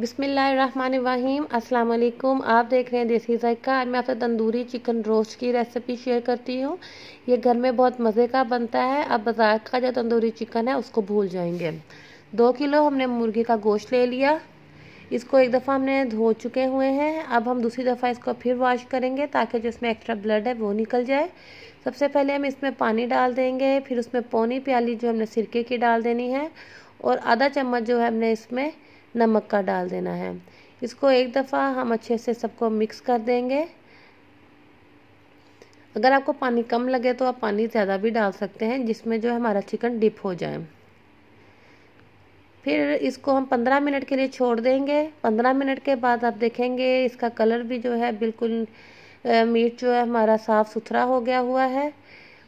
बिसमीम अल्लाम आप देख रहे हैं देसी जायका मैं आपसे तंदूरी चिकन रोस्ट की रेसिपी शेयर करती हूँ ये घर में बहुत मज़े का बनता है अब बाज़ार का जो तंदूरी चिकन है उसको भूल जाएंगे दो किलो हमने मुर्गी का गोश्त ले लिया इसको एक दफ़ा हमने धो चुके हुए हैं अब हम दूसरी दफ़ा इसको फिर वॉश करेंगे ताकि जो इसमें एक्स्ट्रा ब्लड है वो निकल जाए सबसे पहले हम इसमें पानी डाल देंगे फिर उसमें पौनी प्याली जो हमने सिरके की डाल देनी है और आधा चम्मच जो है हमने इसमें नमक का डाल देना है इसको एक दफ़ा हम अच्छे से सबको मिक्स कर देंगे अगर आपको पानी कम लगे तो आप पानी ज़्यादा भी डाल सकते हैं जिसमें जो है हमारा चिकन डिप हो जाए फिर इसको हम 15 मिनट के लिए छोड़ देंगे 15 मिनट के बाद आप देखेंगे इसका कलर भी जो है बिल्कुल मीट जो है हमारा साफ़ सुथरा हो गया हुआ है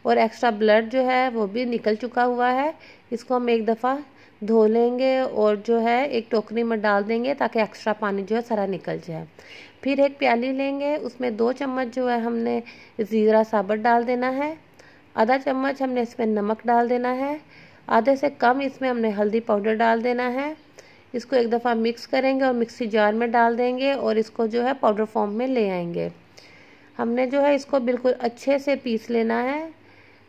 और एक्स्ट्रा ब्लड जो है वो भी निकल चुका हुआ है इसको हम एक दफ़ा धो लेंगे और जो है एक टोकरी में डाल देंगे ताकि एक्स्ट्रा पानी जो है सारा निकल जाए फिर एक प्याली लेंगे उसमें दो चम्मच जो है हमने ज़ीरा साबुत डाल देना है आधा चम्मच हमने इसमें नमक डाल देना है आधे से कम इसमें हमने हल्दी पाउडर डाल देना है इसको एक दफ़ा मिक्स करेंगे और मिक्सी जार में डाल देंगे और इसको जो है पाउडर फॉर्म में ले आएंगे हमने जो है इसको बिल्कुल अच्छे से पीस लेना है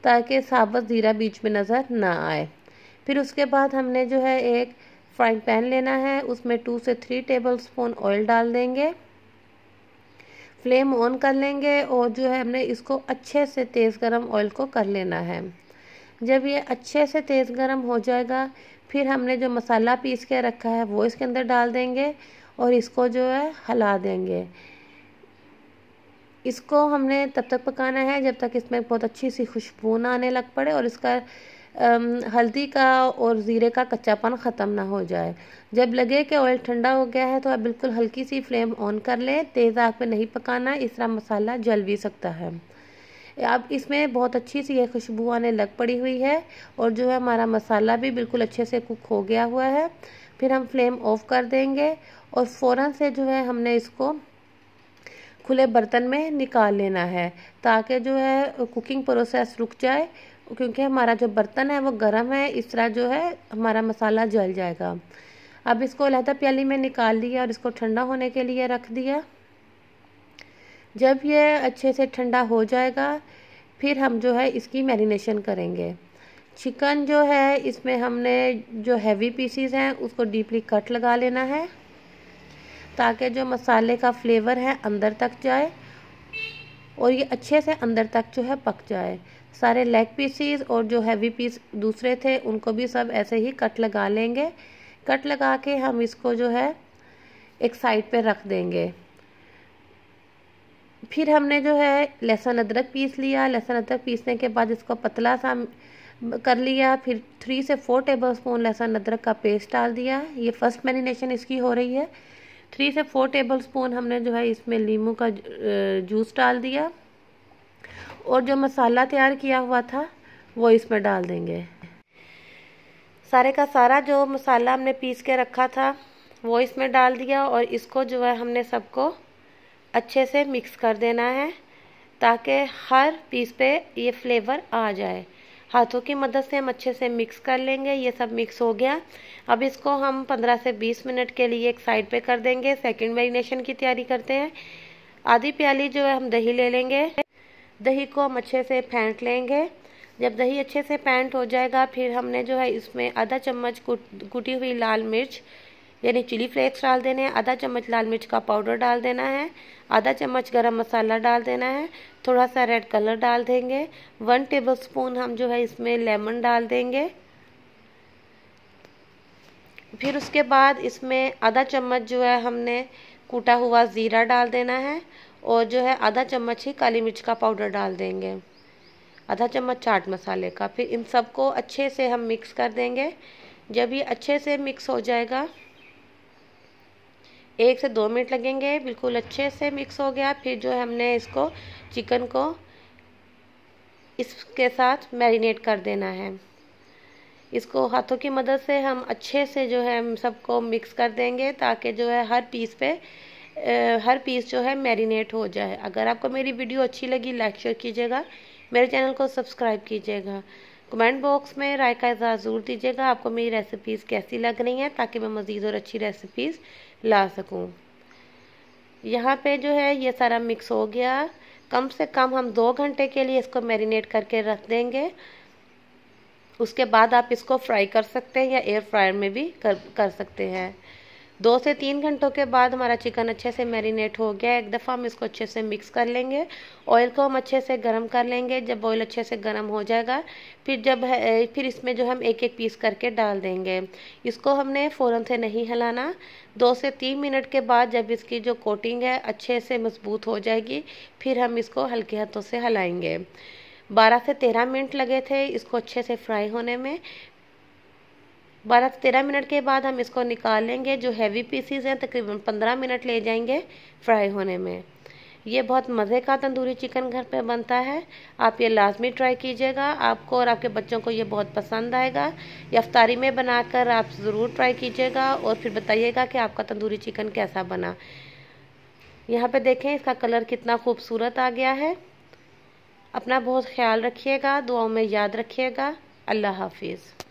ताकि साबुत ज़ीरा बीच में नज़र ना आए फिर उसके बाद हमने जो है एक फ्राइंग पैन लेना है उसमें टू से थ्री टेबल स्पून ऑयल डाल देंगे फ्लेम ऑन कर लेंगे और जो है हमने इसको अच्छे से तेज़ गरम ऑयल को कर लेना है जब ये अच्छे से तेज़ गरम हो जाएगा फिर हमने जो मसाला पीस के रखा है वो इसके अंदर डाल देंगे और इसको जो है हिला देंगे इसको हमने तब तक पकाना है जब तक इसमें बहुत अच्छी सी खुशबू ना आने लग पड़े और इसका हल्दी का और ज़ीरे का कच्चापन ख़त्म ना हो जाए जब लगे कि ऑयल ठंडा हो गया है तो आप बिल्कुल हल्की सी फ्लेम ऑन कर लें तेज़ आग पे नहीं पकाना इस तरह मसाला जल भी सकता है अब इसमें बहुत अच्छी सी ये खुशबू आने लग पड़ी हुई है और जो है हमारा मसाला भी बिल्कुल अच्छे से कुक हो गया हुआ है फिर हम फ्लेम ऑफ कर देंगे और फ़ौर से जो है हमने इसको खुले बर्तन में निकाल लेना है ताकि जो है कुकिंग प्रोसेस रुक जाए क्योंकि हमारा जो बर्तन है वो गर्म है इस तरह जो है हमारा मसाला जल जाएगा अब इसको लहदा प्याली में निकाल लिया और इसको ठंडा होने के लिए रख दिया जब ये अच्छे से ठंडा हो जाएगा फिर हम जो है इसकी मैरिनेशन करेंगे चिकन जो है इसमें हमने जो हैवी पीसीज हैं उसको डीपली कट लगा लेना है ताकि जो मसाले का फ्लेवर है अंदर तक जाए और ये अच्छे से अंदर तक जो है पक जाए सारे लेग पीसीज और जो हैवी पीस दूसरे थे उनको भी सब ऐसे ही कट लगा लेंगे कट लगा के हम इसको जो है एक साइड पे रख देंगे फिर हमने जो है लहसुन अदरक पीस लिया लहसुन अदरक पीसने के बाद इसको पतला सा कर लिया फिर थ्री से फोर टेबल स्पून लहसुन अदरक का पेस्ट डाल दिया ये फर्स्ट मैरिनेशन इसकी हो रही है थ्री से फोर टेबल स्पून हमने जो है इसमें लीमू का जूस डाल दिया और जो मसाला तैयार किया हुआ था वो इसमें डाल देंगे सारे का सारा जो मसाला हमने पीस के रखा था वो इसमें डाल दिया और इसको जो है हमने सबको अच्छे से मिक्स कर देना है ताकि हर पीस पे ये फ्लेवर आ जाए हाथों की मदद से हम अच्छे से मिक्स कर लेंगे ये सब मिक्स हो गया अब इसको हम 15 से 20 मिनट के लिए एक साइड पे कर देंगे सेकंड मैरिनेशन की तैयारी करते हैं आधी प्याली जो है हम दही ले लेंगे दही को हम अच्छे से फेंट लेंगे जब दही अच्छे से पैंट हो जाएगा फिर हमने जो है इसमें आधा चम्मच कुटी हुई लाल मिर्च यानी चिली फ्लेक्स डाल देने हैं आधा चम्मच लाल मिर्च का पाउडर डाल देना है आधा चम्मच गरम मसाला डाल देना है थोड़ा सा रेड कलर डाल देंगे वन टेबल स्पून हम जो है इसमें लेमन डाल देंगे फिर उसके बाद इसमें आधा चम्मच जो है हमने कूटा हुआ ज़ीरा डाल देना है और जो है आधा चम्मच ही काली मिर्च का पाउडर डाल देंगे आधा चम्मच चाट मसाले का फिर इन सबको अच्छे से हम मिक्स कर देंगे जब ये अच्छे से मिक्स हो जाएगा एक से दो मिनट लगेंगे बिल्कुल अच्छे से मिक्स हो गया फिर जो है हमने इसको चिकन को इसके साथ मैरिनेट कर देना है इसको हाथों की मदद से हम अच्छे से जो है हम सबको मिक्स कर देंगे ताकि जो है हर पीस पे हर पीस जो है मैरिनेट हो जाए अगर आपको मेरी वीडियो अच्छी लगी लाइक शेयर कीजिएगा मेरे चैनल को सब्सक्राइब कीजिएगा कमेंट बॉक्स में राय का इजाज़ ज़रूर दीजिएगा आपको मेरी रेसिपीज़ कैसी लग रही हैं ताकि मैं मज़ीद और अच्छी रेसिपीज़ ला सकूँ यहाँ पर जो है ये सारा मिक्स हो गया कम से कम हम दो घंटे के लिए इसको मैरिनेट करके रख देंगे उसके बाद आप इसको फ्राई कर सकते हैं या एयर फ्रायर में भी कर कर सकते हैं दो से तीन घंटों के बाद हमारा चिकन अच्छे से मैरिनेट हो गया एक दफ़ा हम इसको अच्छे से मिक्स कर लेंगे ऑयल को हम अच्छे से गर्म कर लेंगे जब ऑयल अच्छे से गर्म हो जाएगा फिर जब फिर इसमें जो हम एक एक पीस करके डाल देंगे इसको हमने फ़ौरन से नहीं हिलाना दो से तीन मिनट के बाद जब इसकी जो कोटिंग है अच्छे से मजबूत हो जाएगी फिर हम इसको हल्के हाथों से हलाएँगे बारह से तेरह मिनट लगे थे इसको अच्छे से फ्राई होने में बारह से तेरह मिनट के बाद हम इसको निकाल लेंगे जो हैवी पीसीज हैं तकरीबन पंद्रह मिनट ले जाएंगे फ्राई होने में ये बहुत मज़े का तंदूरी चिकन घर पे बनता है आप ये लाजमी ट्राई कीजिएगा आपको और आपके बच्चों को ये बहुत पसंद आएगा ये में बनाकर आप ज़रूर ट्राई कीजिएगा और फिर बताइएगा कि आपका तंदूरी चिकन कैसा बना यहाँ पे देखें इसका कलर कितना खूबसूरत आ गया है अपना बहुत ख्याल रखिएगा दुआओं में याद रखिएगा अल्लाह हाफिज़